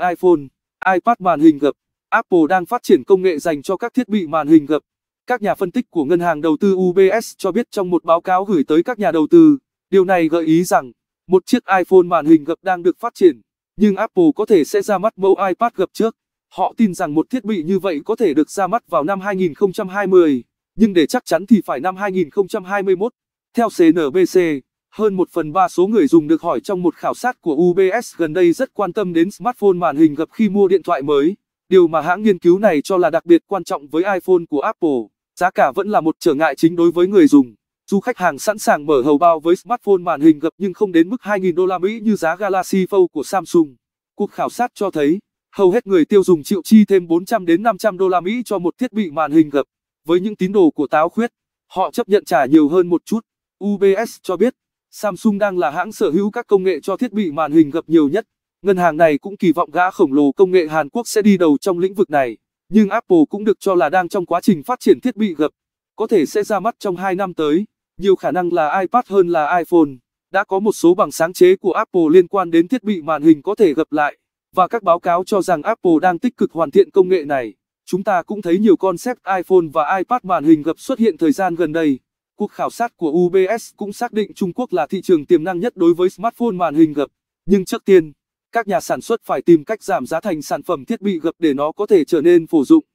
iPhone, iPad màn hình gập. Apple đang phát triển công nghệ dành cho các thiết bị màn hình gập. Các nhà phân tích của ngân hàng đầu tư UBS cho biết trong một báo cáo gửi tới các nhà đầu tư, điều này gợi ý rằng một chiếc iPhone màn hình gập đang được phát triển, nhưng Apple có thể sẽ ra mắt mẫu iPad gập trước. Họ tin rằng một thiết bị như vậy có thể được ra mắt vào năm 2020, nhưng để chắc chắn thì phải năm 2021. Theo CNBC hơn một phần ba số người dùng được hỏi trong một khảo sát của UBS gần đây rất quan tâm đến smartphone màn hình gập khi mua điện thoại mới. Điều mà hãng nghiên cứu này cho là đặc biệt quan trọng với iPhone của Apple, giá cả vẫn là một trở ngại chính đối với người dùng. Dù khách hàng sẵn sàng mở hầu bao với smartphone màn hình gập nhưng không đến mức 2.000 đô la Mỹ như giá Galaxy Fold của Samsung. Cuộc khảo sát cho thấy, hầu hết người tiêu dùng chịu chi thêm 400 đến 500 đô la Mỹ cho một thiết bị màn hình gập. Với những tín đồ của táo khuyết, họ chấp nhận trả nhiều hơn một chút. UBS cho biết, Samsung đang là hãng sở hữu các công nghệ cho thiết bị màn hình gập nhiều nhất. Ngân hàng này cũng kỳ vọng gã khổng lồ công nghệ Hàn Quốc sẽ đi đầu trong lĩnh vực này, nhưng Apple cũng được cho là đang trong quá trình phát triển thiết bị gập, có thể sẽ ra mắt trong 2 năm tới, nhiều khả năng là iPad hơn là iPhone. Đã có một số bằng sáng chế của Apple liên quan đến thiết bị màn hình có thể gập lại, và các báo cáo cho rằng Apple đang tích cực hoàn thiện công nghệ này. Chúng ta cũng thấy nhiều concept iPhone và iPad màn hình gập xuất hiện thời gian gần đây. Cuộc khảo sát của UBS cũng xác định Trung Quốc là thị trường tiềm năng nhất đối với smartphone màn hình gập, nhưng trước tiên, các nhà sản xuất phải tìm cách giảm giá thành sản phẩm thiết bị gập để nó có thể trở nên phổ dụng.